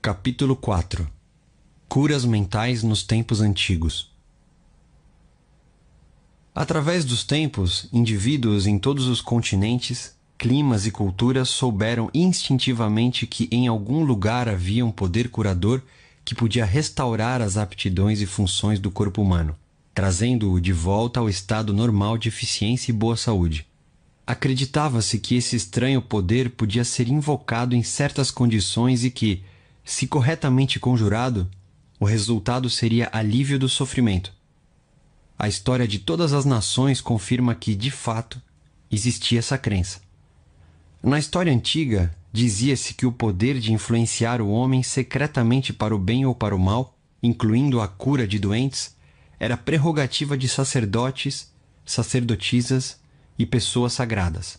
Capítulo 4 Curas mentais nos tempos antigos Através dos tempos, indivíduos em todos os continentes, climas e culturas souberam instintivamente que em algum lugar havia um poder curador que podia restaurar as aptidões e funções do corpo humano, trazendo-o de volta ao estado normal de eficiência e boa saúde. Acreditava-se que esse estranho poder podia ser invocado em certas condições e que, se corretamente conjurado, o resultado seria alívio do sofrimento. A história de todas as nações confirma que, de fato, existia essa crença. Na história antiga, dizia-se que o poder de influenciar o homem secretamente para o bem ou para o mal, incluindo a cura de doentes, era prerrogativa de sacerdotes, sacerdotisas e pessoas sagradas.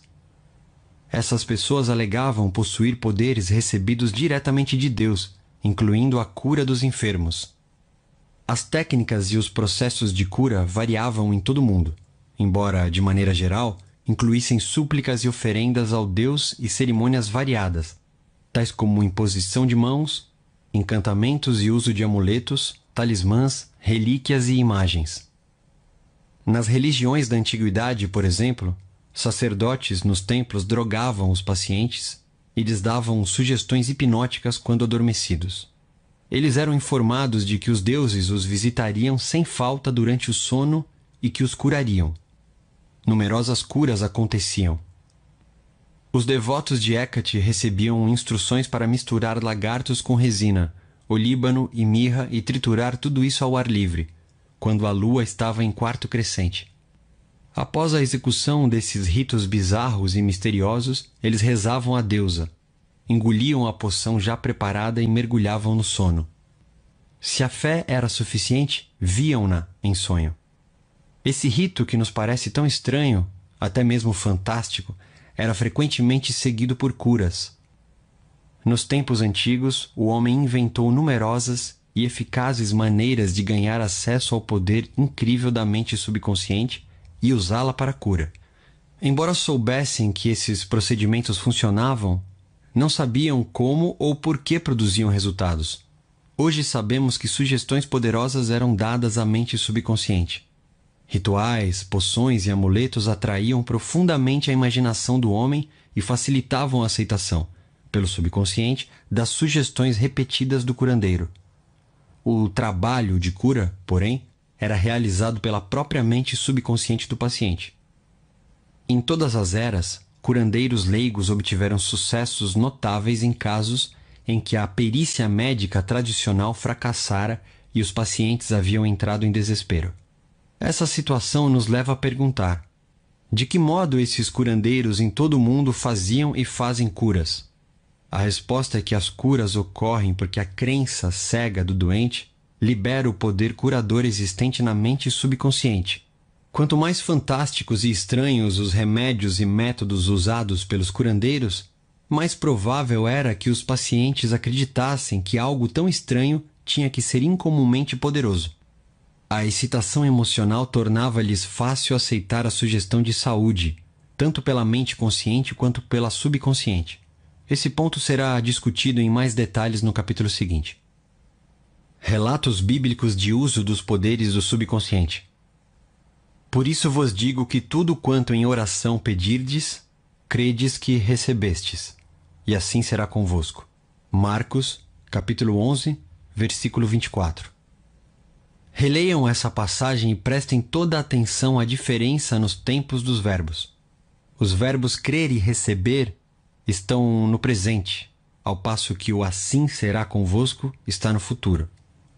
Essas pessoas alegavam possuir poderes recebidos diretamente de Deus, incluindo a cura dos enfermos. As técnicas e os processos de cura variavam em todo o mundo, embora, de maneira geral, incluíssem súplicas e oferendas ao Deus e cerimônias variadas, tais como imposição de mãos, encantamentos e uso de amuletos, talismãs, relíquias e imagens. Nas religiões da antiguidade, por exemplo, Sacerdotes nos templos drogavam os pacientes e lhes davam sugestões hipnóticas quando adormecidos. Eles eram informados de que os deuses os visitariam sem falta durante o sono e que os curariam. Numerosas curas aconteciam. Os devotos de Hecate recebiam instruções para misturar lagartos com resina, olíbano e mirra e triturar tudo isso ao ar livre, quando a lua estava em quarto crescente. Após a execução desses ritos bizarros e misteriosos, eles rezavam à deusa, engoliam a poção já preparada e mergulhavam no sono. Se a fé era suficiente, viam-na em sonho. Esse rito, que nos parece tão estranho, até mesmo fantástico, era frequentemente seguido por curas. Nos tempos antigos, o homem inventou numerosas e eficazes maneiras de ganhar acesso ao poder incrível da mente subconsciente e usá-la para cura. Embora soubessem que esses procedimentos funcionavam, não sabiam como ou por que produziam resultados. Hoje sabemos que sugestões poderosas eram dadas à mente subconsciente. Rituais, poções e amuletos atraíam profundamente a imaginação do homem e facilitavam a aceitação, pelo subconsciente, das sugestões repetidas do curandeiro. O trabalho de cura, porém, era realizado pela própria mente subconsciente do paciente. Em todas as eras, curandeiros leigos obtiveram sucessos notáveis em casos em que a perícia médica tradicional fracassara e os pacientes haviam entrado em desespero. Essa situação nos leva a perguntar: de que modo esses curandeiros em todo o mundo faziam e fazem curas? A resposta é que as curas ocorrem porque a crença cega do doente libera o poder curador existente na mente subconsciente. Quanto mais fantásticos e estranhos os remédios e métodos usados pelos curandeiros, mais provável era que os pacientes acreditassem que algo tão estranho tinha que ser incomumente poderoso. A excitação emocional tornava-lhes fácil aceitar a sugestão de saúde, tanto pela mente consciente quanto pela subconsciente. Esse ponto será discutido em mais detalhes no capítulo seguinte. Relatos bíblicos de uso dos poderes do subconsciente. Por isso vos digo que tudo quanto em oração pedirdes, credes que recebestes, e assim será convosco. Marcos, capítulo 11, versículo 24. Releiam essa passagem e prestem toda a atenção à diferença nos tempos dos verbos. Os verbos crer e receber estão no presente, ao passo que o assim será convosco está no futuro.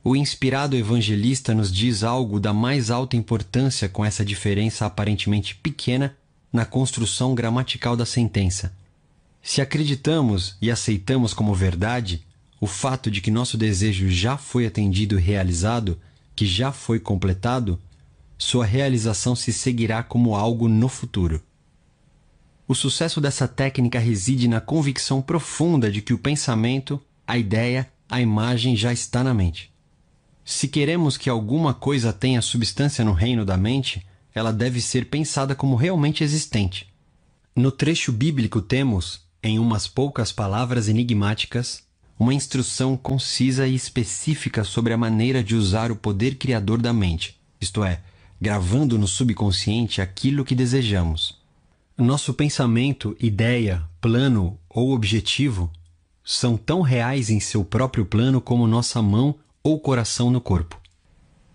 O inspirado evangelista nos diz algo da mais alta importância com essa diferença aparentemente pequena na construção gramatical da sentença. Se acreditamos e aceitamos como verdade o fato de que nosso desejo já foi atendido e realizado, que já foi completado, sua realização se seguirá como algo no futuro. O sucesso dessa técnica reside na convicção profunda de que o pensamento, a ideia, a imagem já está na mente. Se queremos que alguma coisa tenha substância no reino da mente, ela deve ser pensada como realmente existente. No trecho bíblico temos, em umas poucas palavras enigmáticas, uma instrução concisa e específica sobre a maneira de usar o poder criador da mente, isto é, gravando no subconsciente aquilo que desejamos. Nosso pensamento, ideia, plano ou objetivo são tão reais em seu próprio plano como nossa mão ou coração no corpo.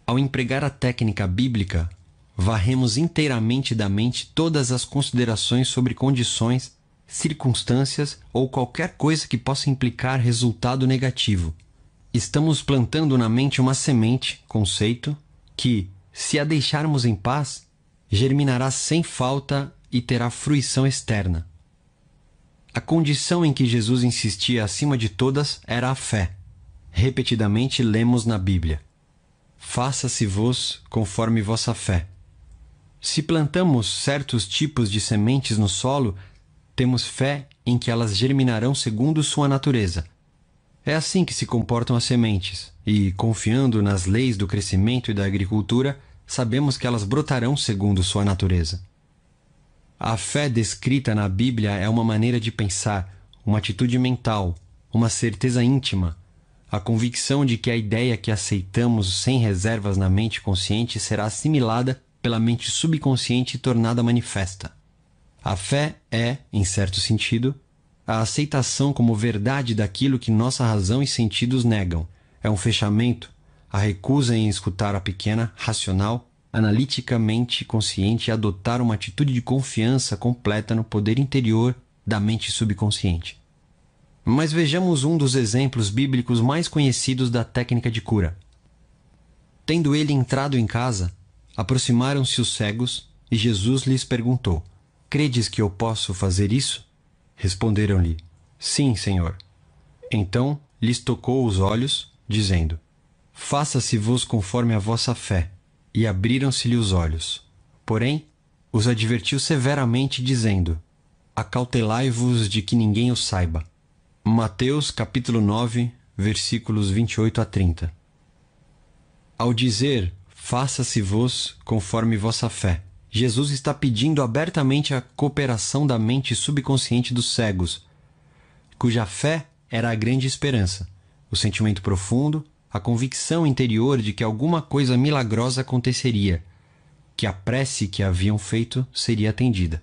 Ao empregar a técnica bíblica, varremos inteiramente da mente todas as considerações sobre condições, circunstâncias ou qualquer coisa que possa implicar resultado negativo. Estamos plantando na mente uma semente, conceito, que, se a deixarmos em paz, germinará sem falta e terá fruição externa. A condição em que Jesus insistia acima de todas era a fé repetidamente lemos na Bíblia: Faça-se-vos conforme vossa fé. Se plantamos certos tipos de sementes no solo, temos fé em que elas germinarão segundo sua natureza. É assim que se comportam as sementes, e, confiando nas leis do crescimento e da agricultura, sabemos que elas brotarão segundo sua natureza. A fé descrita na Bíblia é uma maneira de pensar, uma atitude mental, uma certeza íntima, a convicção de que a ideia que aceitamos sem reservas na mente consciente será assimilada pela mente subconsciente e tornada manifesta. A fé é, em certo sentido, a aceitação como verdade daquilo que nossa razão e sentidos negam. É um fechamento, a recusa em escutar a pequena, racional, analiticamente consciente e adotar uma atitude de confiança completa no poder interior da mente subconsciente. Mas vejamos um dos exemplos bíblicos mais conhecidos da técnica de cura. Tendo ele entrado em casa, aproximaram-se os cegos e Jesus lhes perguntou: Credes que eu posso fazer isso? Responderam-lhe: Sim, Senhor. Então lhes tocou os olhos, dizendo: Faça-se-vos conforme a vossa fé. E abriram-se-lhe os olhos. Porém, os advertiu severamente, dizendo: Acautelai-vos de que ninguém o saiba. Mateus capítulo 9, versículos 28 a 30. Ao dizer, faça-se vos conforme vossa fé, Jesus está pedindo abertamente a cooperação da mente subconsciente dos cegos, cuja fé era a grande esperança, o sentimento profundo, a convicção interior de que alguma coisa milagrosa aconteceria, que a prece que haviam feito seria atendida.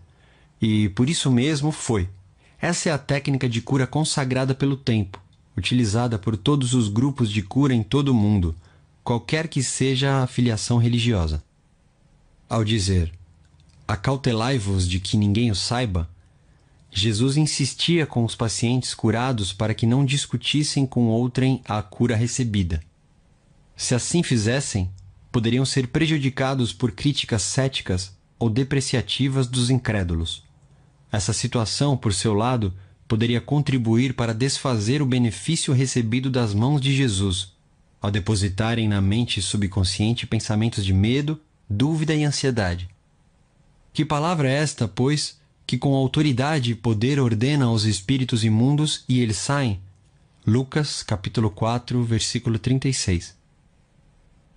E por isso mesmo foi essa é a técnica de cura consagrada pelo tempo, utilizada por todos os grupos de cura em todo o mundo, qualquer que seja a filiação religiosa. Ao dizer: Acautelai-vos de que ninguém o saiba, Jesus insistia com os pacientes curados para que não discutissem com outrem a cura recebida. Se assim fizessem, poderiam ser prejudicados por críticas céticas ou depreciativas dos incrédulos. Essa situação, por seu lado, poderia contribuir para desfazer o benefício recebido das mãos de Jesus, ao depositarem na mente subconsciente pensamentos de medo, dúvida e ansiedade. Que palavra é esta, pois, que com autoridade e poder ordena aos espíritos imundos e eles saem? Lucas capítulo 4, versículo 36.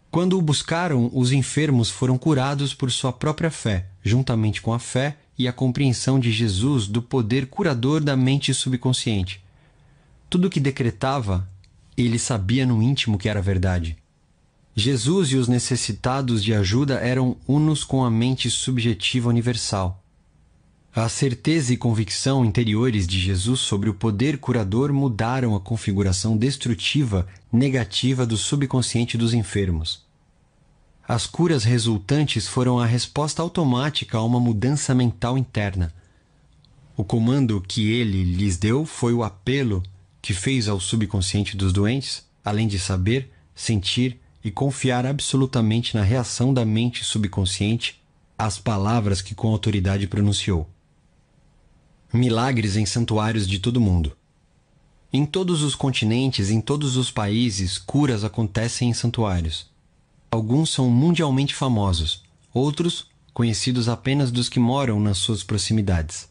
Quando o buscaram, os enfermos foram curados por sua própria fé, juntamente com a fé e a compreensão de Jesus do poder curador da mente subconsciente. Tudo o que decretava, ele sabia no íntimo que era verdade. Jesus e os necessitados de ajuda eram unos com a mente subjetiva universal. A certeza e convicção interiores de Jesus sobre o poder curador mudaram a configuração destrutiva, negativa do subconsciente dos enfermos. As curas resultantes foram a resposta automática a uma mudança mental interna. O comando que ele lhes deu foi o apelo que fez ao subconsciente dos doentes, além de saber, sentir e confiar absolutamente na reação da mente subconsciente às palavras que com autoridade pronunciou. Milagres em santuários de todo mundo. Em todos os continentes, em todos os países, curas acontecem em santuários. Alguns são mundialmente famosos, outros, conhecidos apenas dos que moram nas suas proximidades.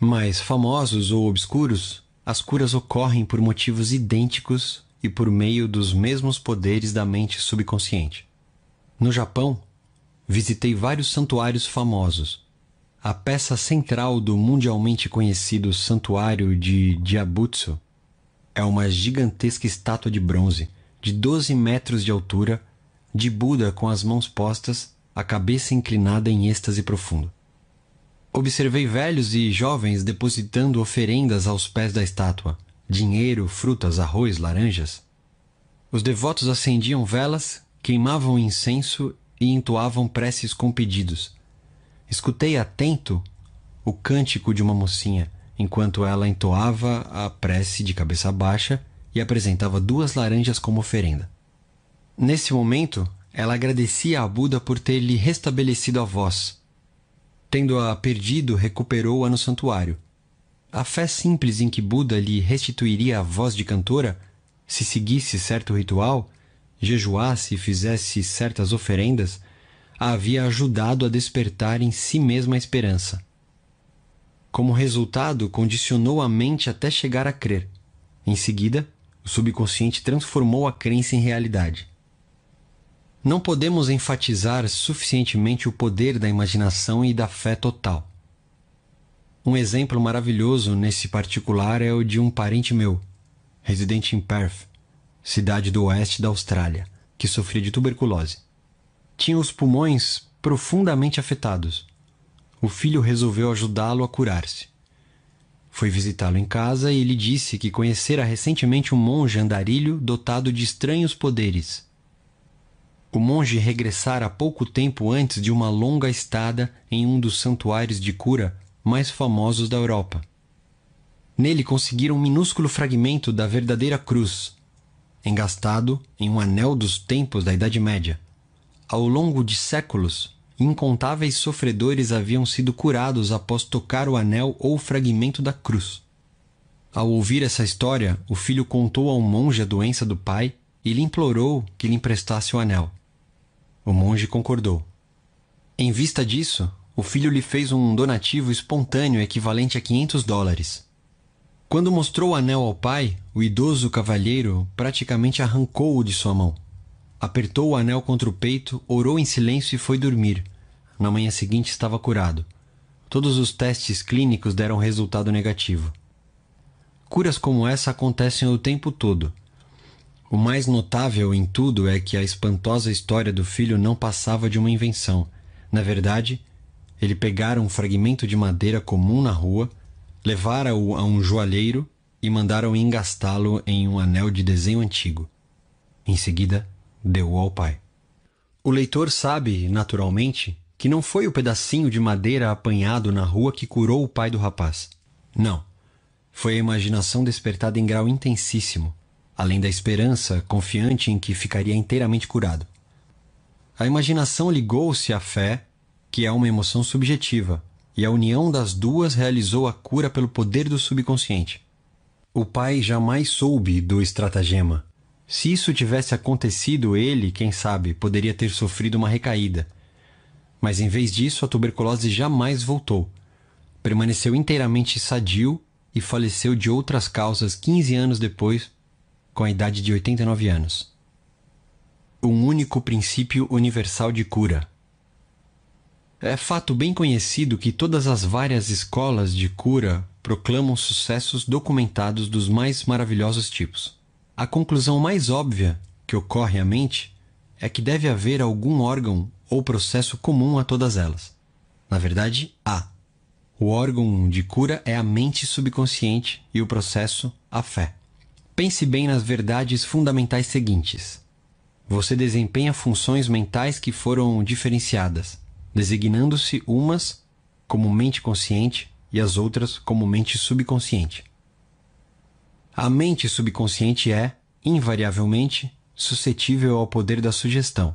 Mas, famosos ou obscuros, as curas ocorrem por motivos idênticos e por meio dos mesmos poderes da mente subconsciente. No Japão, visitei vários santuários famosos. A peça central do mundialmente conhecido Santuário de Diabutsu é uma gigantesca estátua de bronze de 12 metros de altura de Buda com as mãos postas, a cabeça inclinada em êxtase profundo. Observei velhos e jovens depositando oferendas aos pés da estátua: dinheiro, frutas, arroz, laranjas. Os devotos acendiam velas, queimavam incenso e entoavam preces com pedidos. Escutei atento o cântico de uma mocinha, enquanto ela entoava a prece de cabeça baixa e apresentava duas laranjas como oferenda. Nesse momento, ela agradecia a Buda por ter lhe restabelecido a voz. Tendo-a perdido, recuperou-a no santuário. A fé simples em que Buda lhe restituiria a voz de cantora, se seguisse certo ritual, jejuasse e fizesse certas oferendas, a havia ajudado a despertar em si mesma a esperança. Como resultado, condicionou a mente até chegar a crer. Em seguida, o subconsciente transformou a crença em realidade. Não podemos enfatizar suficientemente o poder da imaginação e da fé total. Um exemplo maravilhoso nesse particular é o de um parente meu, residente em Perth, cidade do oeste da Austrália, que sofria de tuberculose. Tinha os pulmões profundamente afetados. O filho resolveu ajudá-lo a curar-se. Foi visitá-lo em casa e lhe disse que conhecera recentemente um monge andarilho dotado de estranhos poderes o monge regressara pouco tempo antes de uma longa estada em um dos santuários de cura mais famosos da Europa. Nele conseguiram um minúsculo fragmento da verdadeira cruz, engastado em um anel dos tempos da Idade Média. Ao longo de séculos, incontáveis sofredores haviam sido curados após tocar o anel ou o fragmento da cruz. Ao ouvir essa história, o filho contou ao monge a doença do pai e lhe implorou que lhe emprestasse o anel. O monge concordou. Em vista disso, o filho lhe fez um donativo espontâneo equivalente a 500 dólares. Quando mostrou o anel ao pai, o idoso cavalheiro praticamente arrancou-o de sua mão. Apertou o anel contra o peito, orou em silêncio e foi dormir. Na manhã seguinte estava curado. Todos os testes clínicos deram resultado negativo. Curas como essa acontecem o tempo todo. O mais notável em tudo é que a espantosa história do filho não passava de uma invenção. Na verdade, ele pegara um fragmento de madeira comum na rua, levara-o a um joalheiro e mandaram engastá-lo em um anel de desenho antigo. Em seguida, deu-o ao pai. O leitor sabe, naturalmente, que não foi o pedacinho de madeira apanhado na rua que curou o pai do rapaz. Não. Foi a imaginação despertada em grau intensíssimo, além da esperança, confiante em que ficaria inteiramente curado. A imaginação ligou-se à fé, que é uma emoção subjetiva, e a união das duas realizou a cura pelo poder do subconsciente. O pai jamais soube do estratagema. Se isso tivesse acontecido, ele, quem sabe, poderia ter sofrido uma recaída. Mas em vez disso, a tuberculose jamais voltou. Permaneceu inteiramente sadio e faleceu de outras causas 15 anos depois, com a idade de 89 anos. Um único princípio universal de cura. É fato bem conhecido que todas as várias escolas de cura proclamam sucessos documentados dos mais maravilhosos tipos. A conclusão mais óbvia que ocorre à mente é que deve haver algum órgão ou processo comum a todas elas. Na verdade, há. O órgão de cura é a mente subconsciente e o processo, a fé. Pense bem nas verdades fundamentais seguintes. Você desempenha funções mentais que foram diferenciadas, designando-se umas como mente consciente e as outras como mente subconsciente. A mente subconsciente é, invariavelmente, suscetível ao poder da sugestão.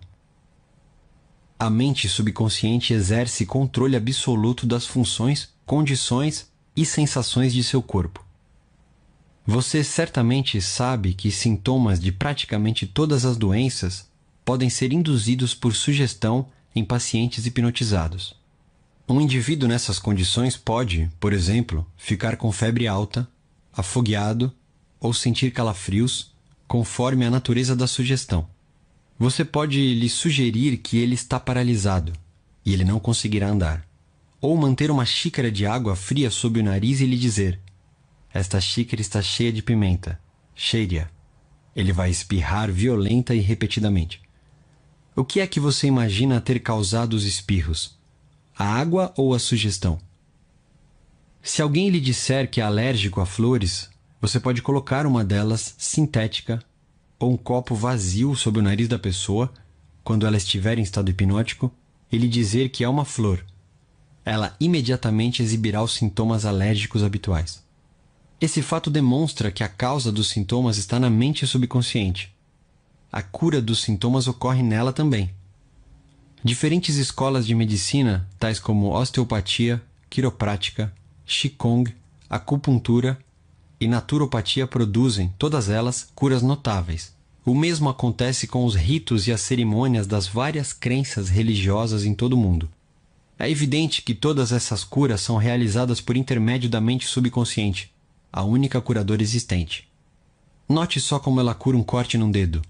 A mente subconsciente exerce controle absoluto das funções, condições e sensações de seu corpo. Você certamente sabe que sintomas de praticamente todas as doenças podem ser induzidos por sugestão em pacientes hipnotizados. Um indivíduo nessas condições pode, por exemplo, ficar com febre alta, afogueado ou sentir calafrios, conforme a natureza da sugestão. Você pode lhe sugerir que ele está paralisado e ele não conseguirá andar, ou manter uma xícara de água fria sob o nariz e lhe dizer: esta xícara está cheia de pimenta. Cheia. Ele vai espirrar violenta e repetidamente. O que é que você imagina ter causado os espirros? A água ou a sugestão? Se alguém lhe disser que é alérgico a flores, você pode colocar uma delas sintética ou um copo vazio sob o nariz da pessoa, quando ela estiver em estado hipnótico, e lhe dizer que é uma flor. Ela imediatamente exibirá os sintomas alérgicos habituais. Esse fato demonstra que a causa dos sintomas está na mente subconsciente. A cura dos sintomas ocorre nela também. Diferentes escolas de medicina, tais como osteopatia, quiroprática, qigong, acupuntura e naturopatia produzem, todas elas, curas notáveis. O mesmo acontece com os ritos e as cerimônias das várias crenças religiosas em todo o mundo. É evidente que todas essas curas são realizadas por intermédio da mente subconsciente, a única curadora existente. Note só como ela cura um corte num dedo.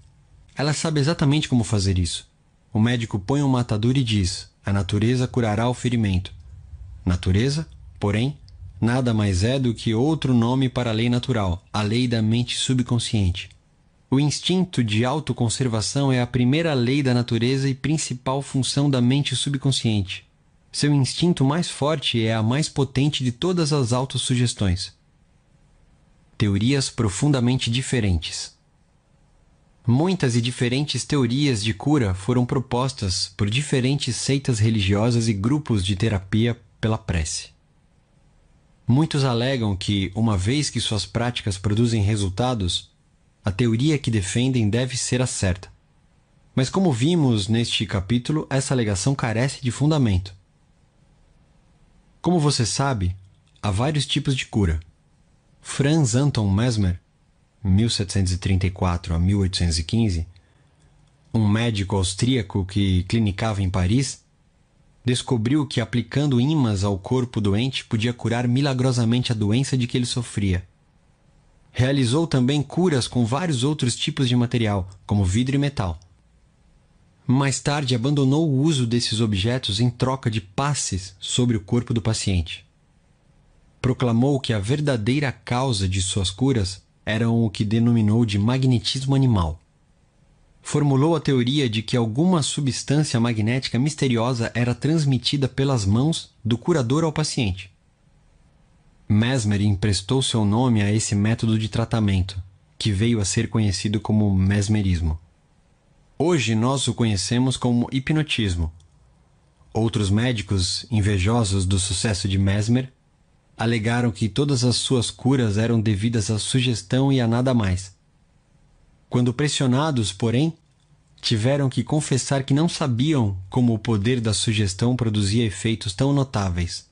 Ela sabe exatamente como fazer isso. O médico põe um matador e diz: a natureza curará o ferimento. Natureza, porém, nada mais é do que outro nome para a lei natural, a lei da mente subconsciente. O instinto de autoconservação é a primeira lei da natureza e principal função da mente subconsciente. Seu instinto mais forte é a mais potente de todas as autossugestões teorias profundamente diferentes. Muitas e diferentes teorias de cura foram propostas por diferentes seitas religiosas e grupos de terapia pela prece. Muitos alegam que, uma vez que suas práticas produzem resultados, a teoria que defendem deve ser a certa. Mas, como vimos neste capítulo, essa alegação carece de fundamento. Como você sabe, há vários tipos de cura Franz Anton Mesmer, 1734 a 1815, um médico austríaco que clinicava em Paris, descobriu que aplicando ímãs ao corpo doente podia curar milagrosamente a doença de que ele sofria. Realizou também curas com vários outros tipos de material, como vidro e metal. Mais tarde abandonou o uso desses objetos em troca de passes sobre o corpo do paciente proclamou que a verdadeira causa de suas curas eram o que denominou de magnetismo animal. Formulou a teoria de que alguma substância magnética misteriosa era transmitida pelas mãos do curador ao paciente. Mesmer emprestou seu nome a esse método de tratamento, que veio a ser conhecido como mesmerismo. Hoje nós o conhecemos como hipnotismo. Outros médicos, invejosos do sucesso de Mesmer, alegaram que todas as suas curas eram devidas à sugestão e a nada mais. Quando pressionados, porém, tiveram que confessar que não sabiam como o poder da sugestão produzia efeitos tão notáveis.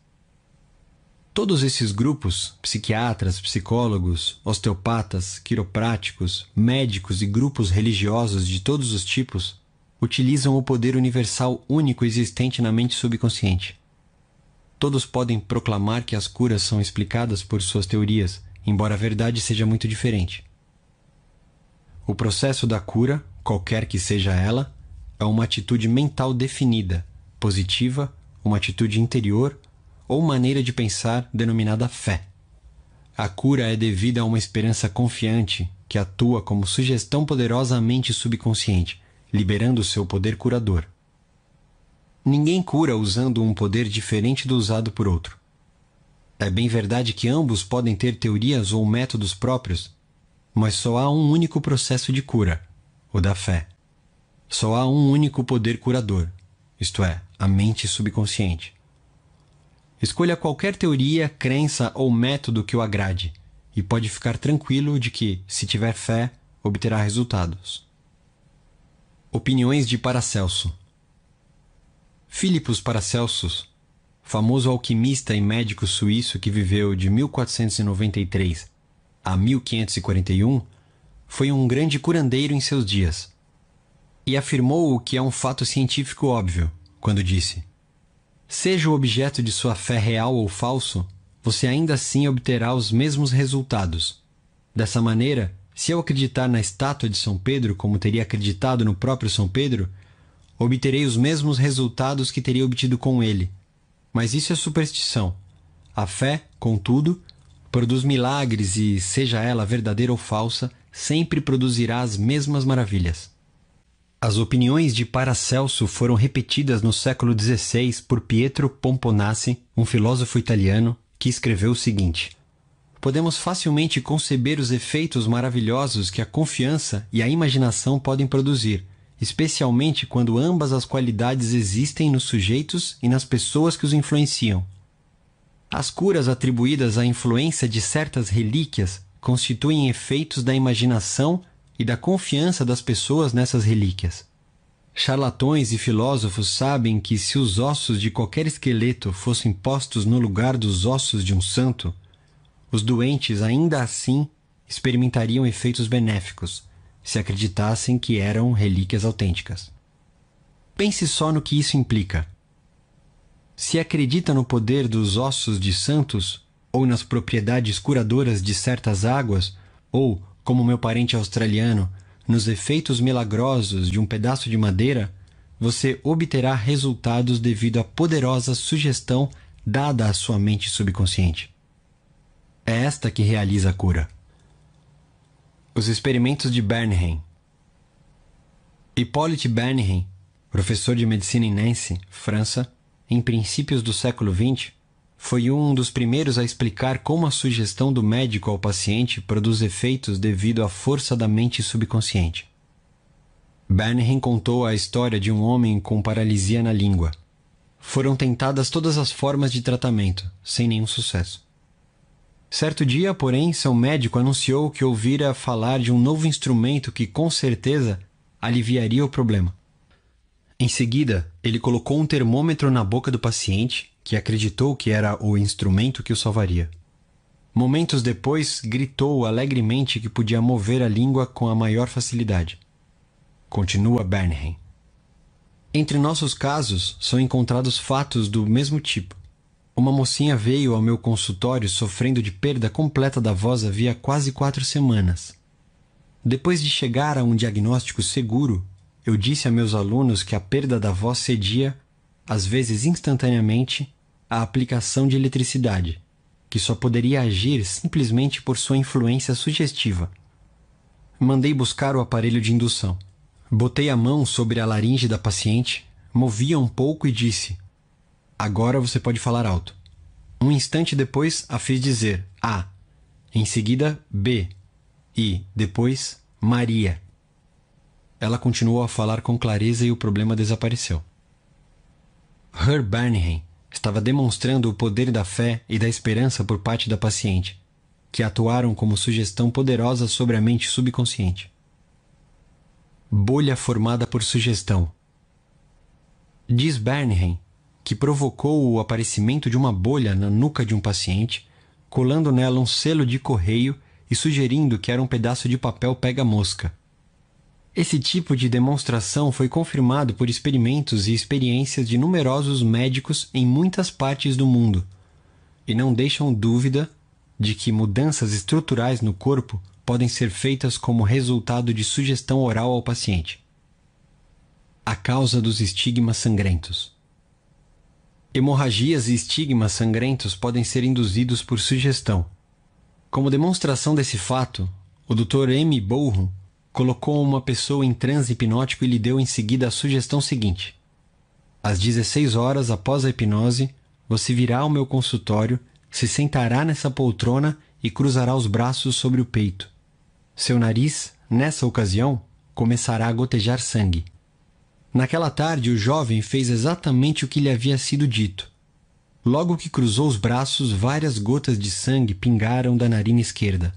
Todos esses grupos, psiquiatras, psicólogos, osteopatas, quiropráticos, médicos e grupos religiosos de todos os tipos, utilizam o poder universal único existente na mente subconsciente. Todos podem proclamar que as curas são explicadas por suas teorias, embora a verdade seja muito diferente. O processo da cura, qualquer que seja ela, é uma atitude mental definida, positiva, uma atitude interior ou maneira de pensar denominada fé. A cura é devida a uma esperança confiante que atua como sugestão poderosa à mente subconsciente, liberando seu poder curador. Ninguém cura usando um poder diferente do usado por outro. É bem verdade que ambos podem ter teorias ou métodos próprios, mas só há um único processo de cura, o da fé. Só há um único poder curador, isto é, a mente subconsciente. Escolha qualquer teoria, crença ou método que o agrade, e pode ficar tranquilo de que, se tiver fé, obterá resultados. Opiniões de Paracelso Filipus Paracelsus, famoso alquimista e médico suíço que viveu de 1493 a 1541, foi um grande curandeiro em seus dias. E afirmou o que é um fato científico óbvio, quando disse: Seja o objeto de sua fé real ou falso, você ainda assim obterá os mesmos resultados. Dessa maneira, se eu acreditar na estátua de São Pedro como teria acreditado no próprio São Pedro, obterei os mesmos resultados que teria obtido com ele. Mas isso é superstição. A fé, contudo, produz milagres e, seja ela verdadeira ou falsa, sempre produzirá as mesmas maravilhas. As opiniões de Paracelso foram repetidas no século XVI por Pietro Pomponassi, um filósofo italiano, que escreveu o seguinte: Podemos facilmente conceber os efeitos maravilhosos que a confiança e a imaginação podem produzir especialmente quando ambas as qualidades existem nos sujeitos e nas pessoas que os influenciam. As curas atribuídas à influência de certas relíquias constituem efeitos da imaginação e da confiança das pessoas nessas relíquias. Charlatões e filósofos sabem que se os ossos de qualquer esqueleto fossem postos no lugar dos ossos de um santo, os doentes ainda assim experimentariam efeitos benéficos, se acreditassem que eram relíquias autênticas. Pense só no que isso implica. Se acredita no poder dos ossos de santos, ou nas propriedades curadoras de certas águas, ou, como meu parente australiano, nos efeitos milagrosos de um pedaço de madeira, você obterá resultados devido à poderosa sugestão dada à sua mente subconsciente. É esta que realiza a cura. Os experimentos de Bernheim. Hippolyte Bernheim, professor de medicina em Nancy, França, em princípios do século XX, foi um dos primeiros a explicar como a sugestão do médico ao paciente produz efeitos devido à força da mente subconsciente. Bernheim contou a história de um homem com paralisia na língua. Foram tentadas todas as formas de tratamento, sem nenhum sucesso. Certo dia, porém, seu médico anunciou que ouvira falar de um novo instrumento que, com certeza, aliviaria o problema. Em seguida, ele colocou um termômetro na boca do paciente, que acreditou que era o instrumento que o salvaria. Momentos depois, gritou alegremente que podia mover a língua com a maior facilidade. Continua Bernheim. Entre nossos casos, são encontrados fatos do mesmo tipo. Uma mocinha veio ao meu consultório sofrendo de perda completa da voz havia quase quatro semanas. Depois de chegar a um diagnóstico seguro, eu disse a meus alunos que a perda da voz cedia, às vezes instantaneamente, à aplicação de eletricidade, que só poderia agir simplesmente por sua influência sugestiva. Mandei buscar o aparelho de indução. Botei a mão sobre a laringe da paciente, movi um pouco e disse: Agora você pode falar alto. Um instante depois a fiz dizer A, em seguida B e, depois, Maria. Ela continuou a falar com clareza e o problema desapareceu. Her Bernheim estava demonstrando o poder da fé e da esperança por parte da paciente, que atuaram como sugestão poderosa sobre a mente subconsciente. Bolha formada por sugestão. Diz Bernheim que provocou o aparecimento de uma bolha na nuca de um paciente, colando nela um selo de correio e sugerindo que era um pedaço de papel pega-mosca. Esse tipo de demonstração foi confirmado por experimentos e experiências de numerosos médicos em muitas partes do mundo, e não deixam dúvida de que mudanças estruturais no corpo podem ser feitas como resultado de sugestão oral ao paciente. A causa dos estigmas sangrentos. Hemorragias e estigmas sangrentos podem ser induzidos por sugestão. Como demonstração desse fato, o Dr. M. Bourro colocou uma pessoa em transe hipnótico e lhe deu em seguida a sugestão seguinte: Às 16 horas após a hipnose, você virá ao meu consultório, se sentará nessa poltrona e cruzará os braços sobre o peito. Seu nariz, nessa ocasião, começará a gotejar sangue. Naquela tarde, o jovem fez exatamente o que lhe havia sido dito. Logo que cruzou os braços, várias gotas de sangue pingaram da narina esquerda.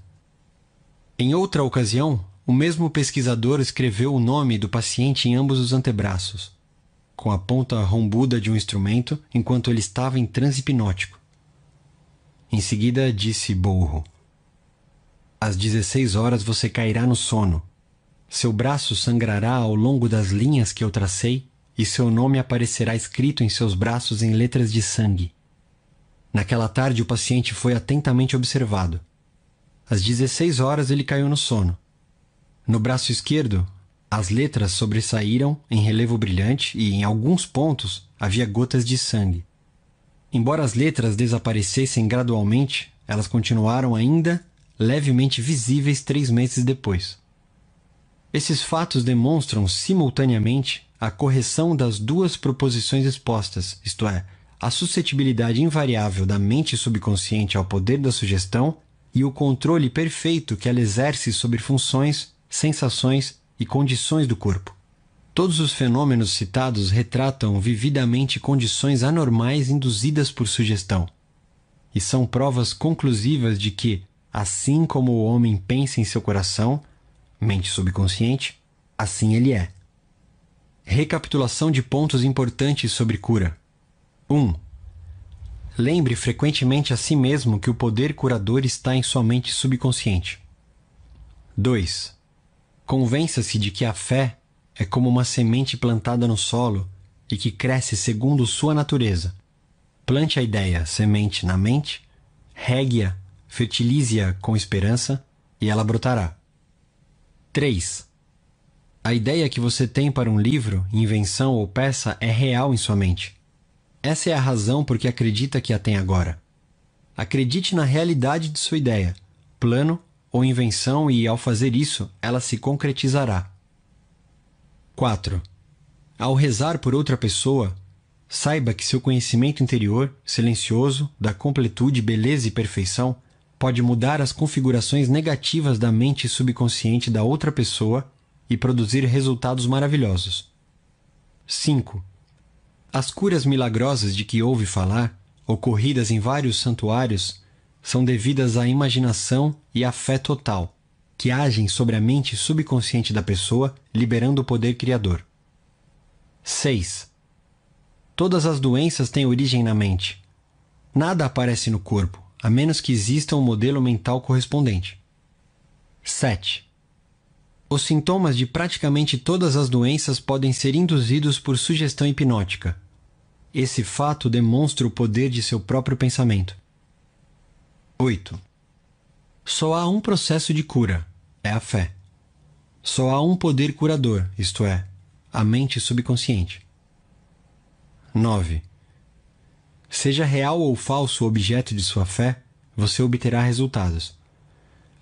Em outra ocasião, o mesmo pesquisador escreveu o nome do paciente em ambos os antebraços, com a ponta rombuda de um instrumento, enquanto ele estava em transe hipnótico. Em seguida, disse Borro: Às 16 horas você cairá no sono. Seu braço sangrará ao longo das linhas que eu tracei, e seu nome aparecerá escrito em seus braços em letras de sangue. Naquela tarde, o paciente foi atentamente observado. Às 16 horas, ele caiu no sono. No braço esquerdo, as letras sobressaíram em relevo brilhante e, em alguns pontos, havia gotas de sangue. Embora as letras desaparecessem gradualmente, elas continuaram ainda levemente visíveis três meses depois. Esses fatos demonstram simultaneamente a correção das duas proposições expostas, isto é, a suscetibilidade invariável da mente subconsciente ao poder da sugestão e o controle perfeito que ela exerce sobre funções, sensações e condições do corpo. Todos os fenômenos citados retratam vividamente condições anormais induzidas por sugestão, e são provas conclusivas de que, assim como o homem pensa em seu coração, mente subconsciente, assim ele é. Recapitulação de pontos importantes sobre cura. 1. Um, lembre frequentemente a si mesmo que o poder curador está em sua mente subconsciente. 2. Convença-se de que a fé é como uma semente plantada no solo e que cresce segundo sua natureza. Plante a ideia, semente, na mente, regue-a, fertilize-a com esperança e ela brotará. 3. A ideia que você tem para um livro, invenção ou peça é real em sua mente. Essa é a razão por que acredita que a tem agora. Acredite na realidade de sua ideia, plano ou invenção e, ao fazer isso, ela se concretizará. 4. Ao rezar por outra pessoa, saiba que seu conhecimento interior, silencioso, da completude, beleza e perfeição, pode mudar as configurações negativas da mente subconsciente da outra pessoa e produzir resultados maravilhosos. 5. As curas milagrosas de que ouve falar, ocorridas em vários santuários, são devidas à imaginação e à fé total, que agem sobre a mente subconsciente da pessoa, liberando o poder criador. 6. Todas as doenças têm origem na mente. Nada aparece no corpo, a menos que exista um modelo mental correspondente. 7. Os sintomas de praticamente todas as doenças podem ser induzidos por sugestão hipnótica. Esse fato demonstra o poder de seu próprio pensamento. 8. Só há um processo de cura, é a fé. Só há um poder curador, isto é, a mente subconsciente. 9. Seja real ou falso o objeto de sua fé, você obterá resultados.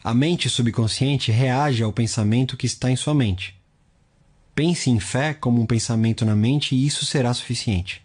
A mente subconsciente reage ao pensamento que está em sua mente. Pense em fé como um pensamento na mente e isso será suficiente.